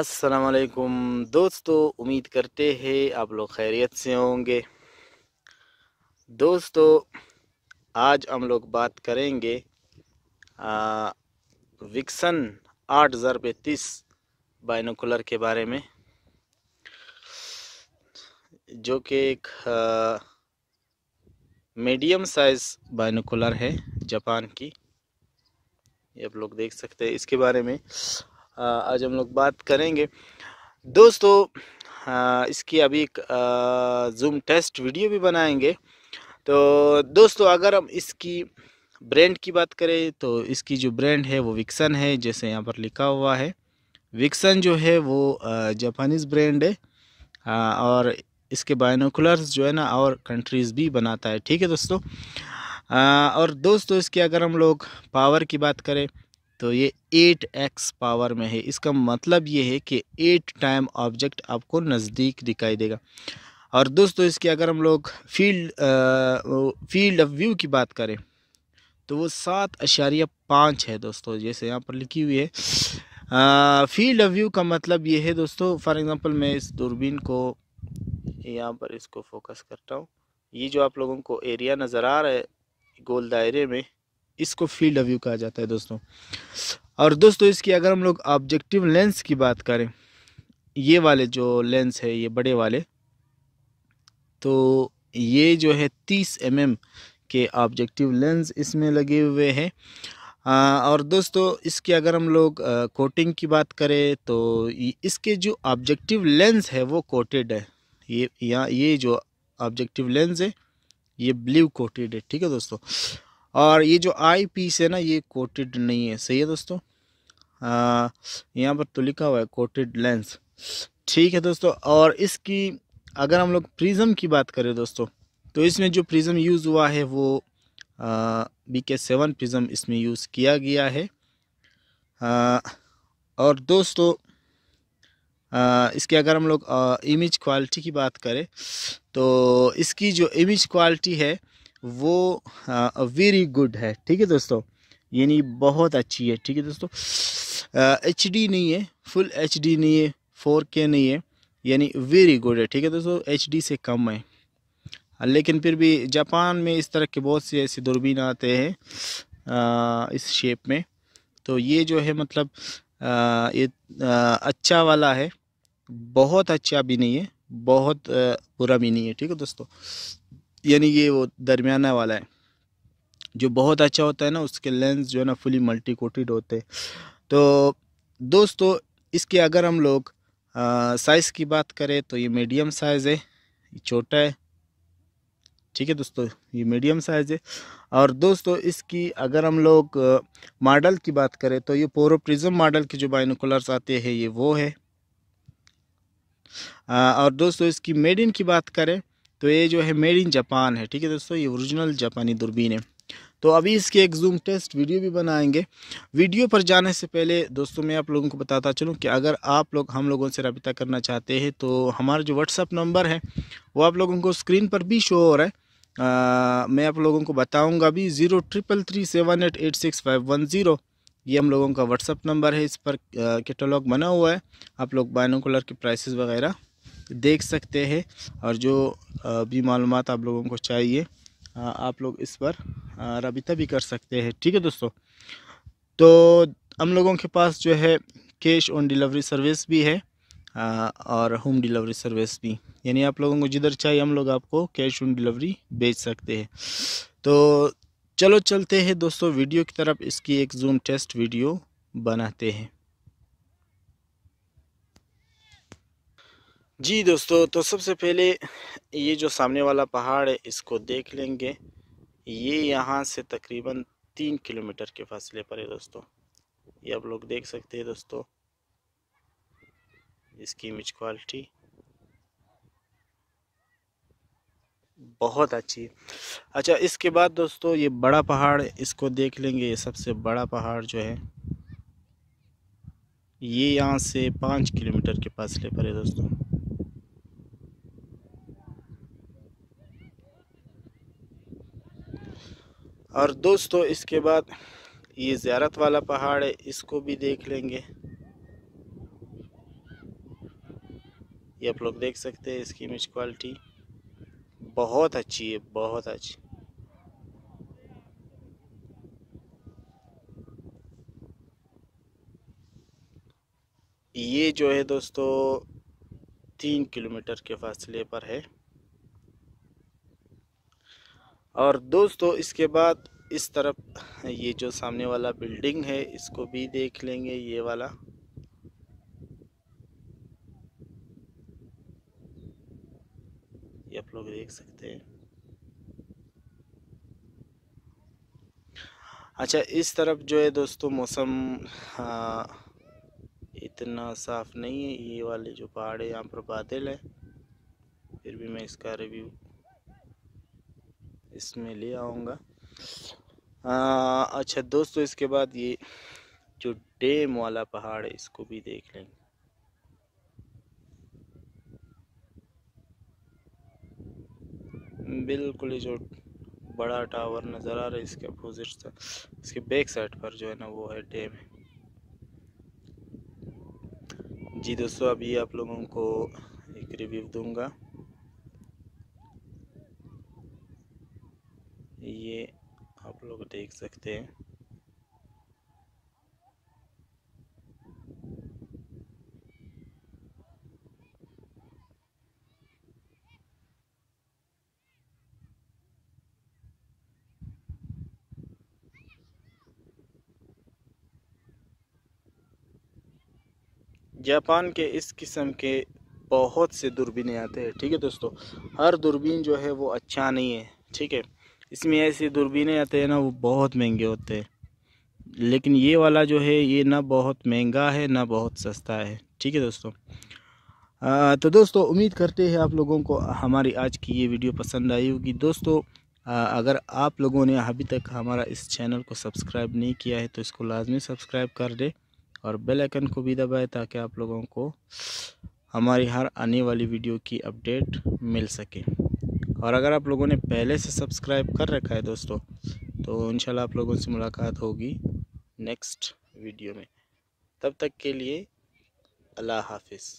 असलकुम दोस्तों उम्मीद करते हैं आप लोग खैरियत से होंगे दोस्तों आज हम लोग बात करेंगे आ, विक्सन आठ हज़ार तीस बाइनोकुलर के बारे में जो कि एक मीडियम साइज़ बाइनोकुलर है जापान की ये आप लोग देख सकते हैं इसके बारे में आज हम लोग बात करेंगे दोस्तों इसकी अभी एक जूम टेस्ट वीडियो भी बनाएंगे तो दोस्तों अगर हम इसकी ब्रांड की बात करें तो इसकी जो ब्रांड है वो विक्सन है जैसे यहाँ पर लिखा हुआ है विक्सन जो है वो जापानीज़ ब्रांड है और इसके बायनोकुलर्स जो है ना और कंट्रीज़ भी बनाता है ठीक है दोस्तों और दोस्तों इसकी अगर हम लोग पावर की बात करें तो ये एट एक्स पावर में है इसका मतलब ये है कि एट टाइम ऑब्जेक्ट आपको नज़दीक दिखाई देगा और दोस्तों इसके अगर हम लोग फील्ड फील्ड ऑफ व्यू की बात करें तो वो सात अशारिया पाँच है दोस्तों जैसे यहाँ पर लिखी हुई है फील्ड ऑफ व्यू का मतलब ये है दोस्तों फॉर एग्ज़ाम्पल मैं इस दूरबीन को यहाँ पर इसको फोकस करता हूँ ये जो आप लोगों को एरिया नज़र आ रहा है गोल दायरे में इसको फील्ड ऑफ व्यू कहा जाता है दोस्तों और दोस्तों इसकी अगर हम लोग ऑब्जेक्टिव लेंस की बात करें ये वाले जो लेंस है ये बड़े वाले तो ये जो है तीस एम mm के ऑब्जेक्टिव लेंस इसमें लगे हुए हैं और दोस्तों इसके अगर हम लोग कोटिंग की बात करें तो इसके जो ऑब्जेक्टिव लेंस है वो कोटेड है ये यहाँ ये जो ऑब्जेक्टिव लेंस है ये ब्लू कोटेड है ठीक है दोस्तों और ये जो आई पीस है ना ये कोटेड नहीं है सही है दोस्तों यहाँ पर तो लिखा हुआ है कोटेड लेंस ठीक है दोस्तों और इसकी अगर हम लोग प्रिज्म की बात करें दोस्तों तो इसमें जो प्रिज्म यूज़ हुआ है वो बी के सेवन प्रिज्म इसमें यूज़ किया गया है आ, और दोस्तों आ, इसके अगर हम लोग इमेज क्वालिटी की बात करें तो इसकी जो इमेज क्वालिटी है वो वेरी हाँ, गुड है ठीक है दोस्तों यानी बहुत अच्छी है ठीक है दोस्तों एच डी नहीं है फुल एच डी नहीं है फोर के नहीं है यानी वेरी गुड है ठीक है दोस्तों एच डी से कम है हाँ, लेकिन फिर भी जापान में इस तरह के बहुत से ऐसे दूरबीन आते हैं आ, इस शेप में तो ये जो है मतलब आ, ये आ, अच्छा वाला है बहुत अच्छा भी नहीं है बहुत बुरा भी नहीं है ठीक है दोस्तों यानी ये वो दरमियाना वाला है जो बहुत अच्छा होता है ना उसके लेंस जो है ना फुली मल्टी कोटेड होते हैं तो दोस्तों इसके अगर हम लोग साइज़ की बात करें तो ये मीडियम साइज़ है ये छोटा है ठीक है दोस्तों ये मीडियम साइज़ है और दोस्तों इसकी अगर हम लोग मॉडल की बात करें तो ये पोरोप्रिज्म मॉडल के जो बाइनोकुलर्स आते हैं ये वो है आ, और दोस्तों इसकी मेड इन की बात करें तो ये जो है मेड इन जापान है ठीक है दोस्तों ये ओरिजिनल जापानी दूरबीन है तो अभी इसके एक जूम टेस्ट वीडियो भी बनाएंगे वीडियो पर जाने से पहले दोस्तों मैं आप लोगों को बताता चलूँ कि अगर आप लोग हम लोगों से रबिता करना चाहते हैं तो हमारा जो व्हाट्सअप नंबर है वो आप लोगों को स्क्रीन पर भी शो हो रहा है आ, मैं आप लोगों को बताऊंगा भी zero triple three seven eight eight six five one zero ये हम लोगों का व्हाट्सअप नंबर है इस पर कैटलॉग बना हुआ है आप लोग बाइनोकुलर के प्राइसेस वगैरह देख सकते हैं और जो भी मालूम आप लोगों को चाहिए आप लोग इस पर रबिता भी कर सकते हैं ठीक है दोस्तों तो हम लोगों के पास जो है कैश ऑन डिलीवरी सर्विस भी है और होम डिलीवरी सर्विस भी यानी आप लोगों को जिधर चाहिए हम लोग आपको कैश ऑन डिलीवरी भेज सकते हैं तो चलो चलते हैं दोस्तों वीडियो की तरफ इसकी एक जूम टेस्ट वीडियो बनाते हैं जी दोस्तों तो सबसे पहले ये जो सामने वाला पहाड़ है इसको देख लेंगे ये यहाँ से तकरीबन तीन किलोमीटर के फासले पर है दोस्तों ये आप लोग देख सकते हैं दोस्तों इसकी इमेज क्वालिटी बहुत अच्छी अच्छा इसके बाद दोस्तों ये बड़ा पहाड़ इसको देख लेंगे ये सबसे बड़ा पहाड़ जो है ये यहाँ से पाँच किलोमीटर के फासले पर है दोस्तों और दोस्तों इसके बाद ये ज़्यारत वाला पहाड़ है इसको भी देख लेंगे ये आप लोग देख सकते हैं इसकी इमेज क्वालिटी बहुत अच्छी है बहुत अच्छी ये जो है दोस्तों तीन किलोमीटर के फासले पर है और दोस्तों इसके बाद इस तरफ ये जो सामने वाला बिल्डिंग है इसको भी देख लेंगे ये वाला ये आप लोग देख सकते हैं अच्छा इस तरफ जो है दोस्तों मौसम हाँ, इतना साफ नहीं है ये वाले जो पहाड़ है यहाँ पर बादल है फिर भी मैं इसका रिव्यू इसमें ले आऊँगा अच्छा दोस्तों इसके बाद ये जो डेम वाला पहाड़ है इसको भी देख लेंगे बिल्कुल जो बड़ा टावर नज़र आ रहा है इसके अपोजिट से इसके बैक साइड पर जो है ना वो है डैम है जी दोस्तों अभी आप लोगों को एक रिव्यू दूंगा ये आप लोग देख सकते हैं जापान के इस किस्म के बहुत से दूरबीनें आते हैं ठीक है दोस्तों हर दूरबीन जो है वो अच्छा नहीं है ठीक है इसमें ऐसी दूरबीने आते हैं ना वो बहुत महंगे होते हैं लेकिन ये वाला जो है ये ना बहुत महंगा है ना बहुत सस्ता है ठीक है दोस्तों आ, तो दोस्तों उम्मीद करते हैं आप लोगों को हमारी आज की ये वीडियो पसंद आई होगी दोस्तों आ, अगर आप लोगों ने अभी तक हमारा इस चैनल को सब्सक्राइब नहीं किया है तो इसको लाजमी सब्सक्राइब कर दे और बेल आइकन को भी दबाए ताकि आप लोगों को हमारी हर आने वाली वीडियो की अपडेट मिल सके और अगर आप लोगों ने पहले से सब्सक्राइब कर रखा है दोस्तों तो इन आप लोगों से मुलाकात होगी नेक्स्ट वीडियो में तब तक के लिए अल्लाह हाफिज़